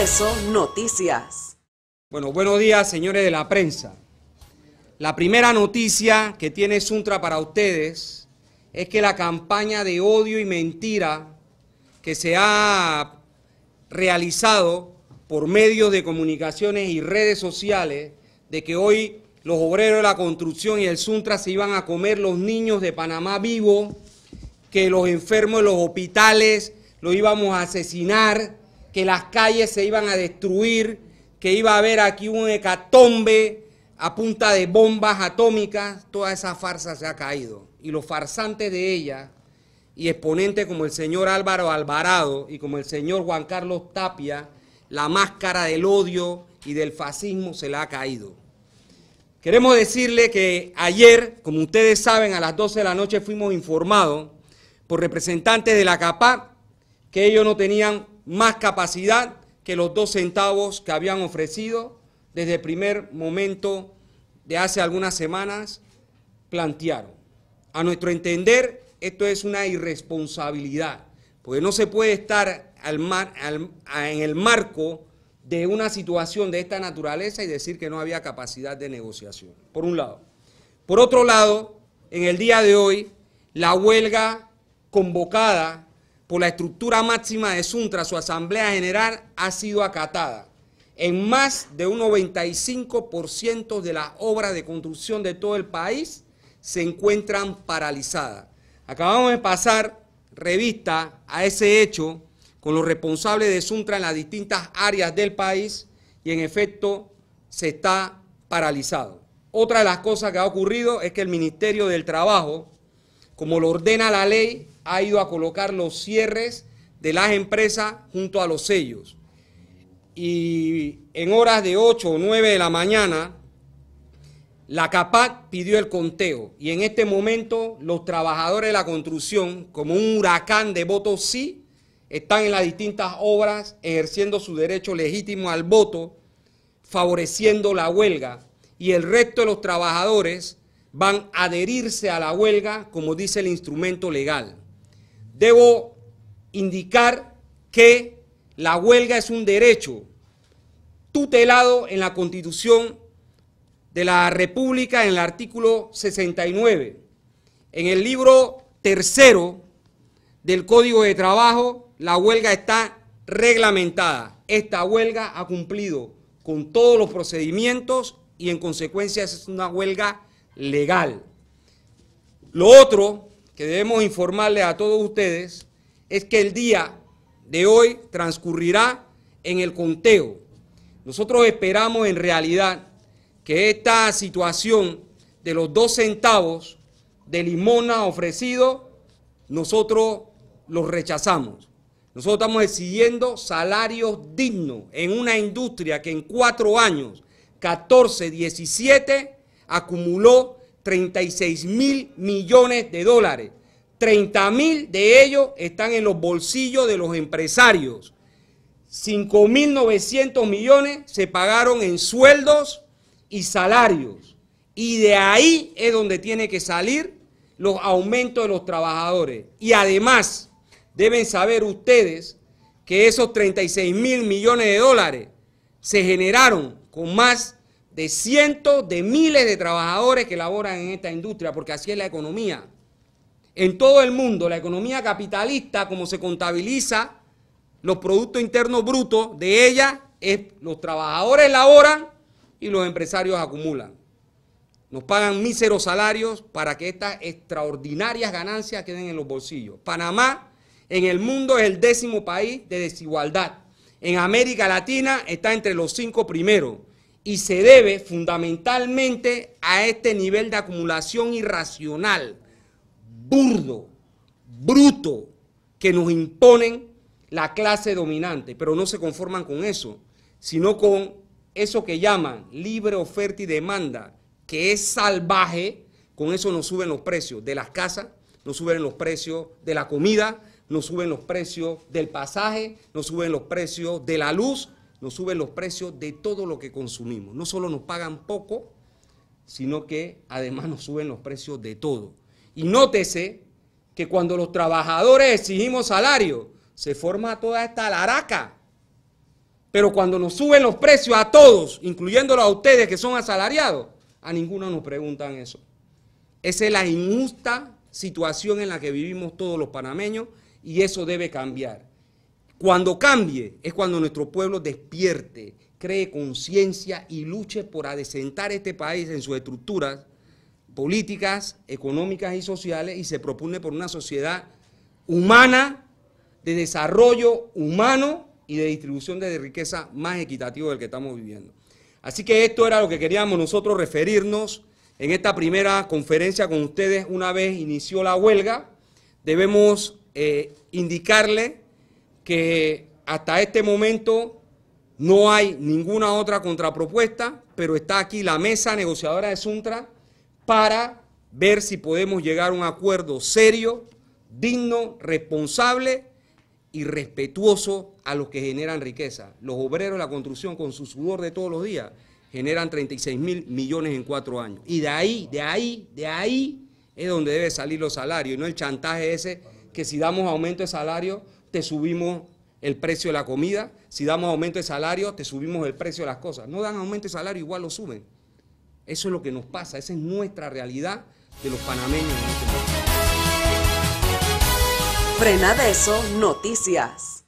eso Noticias. Bueno, buenos días, señores de la prensa. La primera noticia que tiene Suntra para ustedes es que la campaña de odio y mentira que se ha realizado por medios de comunicaciones y redes sociales de que hoy los obreros de la construcción y el Suntra se iban a comer los niños de Panamá vivos, que los enfermos de los hospitales los íbamos a asesinar que las calles se iban a destruir, que iba a haber aquí un hecatombe a punta de bombas atómicas, toda esa farsa se ha caído. Y los farsantes de ella y exponentes como el señor Álvaro Alvarado y como el señor Juan Carlos Tapia, la máscara del odio y del fascismo se la ha caído. Queremos decirle que ayer, como ustedes saben, a las 12 de la noche fuimos informados por representantes de la CAPA que ellos no tenían más capacidad que los dos centavos que habían ofrecido desde el primer momento de hace algunas semanas plantearon. A nuestro entender, esto es una irresponsabilidad, porque no se puede estar al mar, en el marco de una situación de esta naturaleza y decir que no había capacidad de negociación, por un lado. Por otro lado, en el día de hoy, la huelga convocada por la estructura máxima de Suntra, su Asamblea General, ha sido acatada en más de un 95% de las obras de construcción de todo el país se encuentran paralizadas. Acabamos de pasar revista a ese hecho con los responsables de Suntra en las distintas áreas del país y en efecto se está paralizado. Otra de las cosas que ha ocurrido es que el Ministerio del Trabajo, como lo ordena la ley, ha ido a colocar los cierres de las empresas junto a los sellos. Y en horas de 8 o 9 de la mañana, la CAPAC pidió el conteo y en este momento los trabajadores de la construcción, como un huracán de votos sí, están en las distintas obras ejerciendo su derecho legítimo al voto, favoreciendo la huelga y el resto de los trabajadores van a adherirse a la huelga como dice el instrumento legal debo indicar que la huelga es un derecho tutelado en la Constitución de la República en el artículo 69. En el libro tercero del Código de Trabajo, la huelga está reglamentada. Esta huelga ha cumplido con todos los procedimientos y en consecuencia es una huelga legal. Lo otro que debemos informarles a todos ustedes es que el día de hoy transcurrirá en el conteo. Nosotros esperamos en realidad que esta situación de los dos centavos de limona ofrecido, nosotros los rechazamos. Nosotros estamos exigiendo salarios dignos en una industria que en cuatro años, 14, 17, acumuló 36 mil millones de dólares. 30 mil de ellos están en los bolsillos de los empresarios. 5.900 millones se pagaron en sueldos y salarios. Y de ahí es donde tiene que salir los aumentos de los trabajadores. Y además, deben saber ustedes que esos 36 mil millones de dólares se generaron con más de cientos de miles de trabajadores que laboran en esta industria, porque así es la economía. En todo el mundo, la economía capitalista, como se contabiliza los productos internos brutos de ella, es los trabajadores laboran y los empresarios acumulan. Nos pagan míseros salarios para que estas extraordinarias ganancias queden en los bolsillos. Panamá en el mundo es el décimo país de desigualdad. En América Latina está entre los cinco primeros y se debe fundamentalmente a este nivel de acumulación irracional, burdo, bruto, que nos imponen la clase dominante, pero no se conforman con eso, sino con eso que llaman libre oferta y demanda, que es salvaje, con eso nos suben los precios de las casas, nos suben los precios de la comida, nos suben los precios del pasaje, nos suben los precios de la luz, nos suben los precios de todo lo que consumimos. No solo nos pagan poco, sino que además nos suben los precios de todo. Y nótese que cuando los trabajadores exigimos salario, se forma toda esta laraca. Pero cuando nos suben los precios a todos, incluyéndolo a ustedes que son asalariados, a ninguno nos preguntan eso. Esa es la injusta situación en la que vivimos todos los panameños y eso debe cambiar. Cuando cambie es cuando nuestro pueblo despierte, cree conciencia y luche por adecentar este país en sus estructuras políticas, económicas y sociales y se propone por una sociedad humana, de desarrollo humano y de distribución de riqueza más equitativo del que estamos viviendo. Así que esto era lo que queríamos nosotros referirnos en esta primera conferencia con ustedes una vez inició la huelga. Debemos eh, indicarle que hasta este momento no hay ninguna otra contrapropuesta, pero está aquí la mesa negociadora de Suntra para ver si podemos llegar a un acuerdo serio, digno, responsable y respetuoso a los que generan riqueza. Los obreros de la construcción con su sudor de todos los días generan 36 mil millones en cuatro años. Y de ahí, de ahí, de ahí es donde deben salir los salarios, y no el chantaje ese que si damos aumento de salario te subimos el precio de la comida, si damos aumento de salario, te subimos el precio de las cosas. No dan aumento de salario, igual lo suben. Eso es lo que nos pasa, esa es nuestra realidad de los panameños. Este Frena de eso, noticias.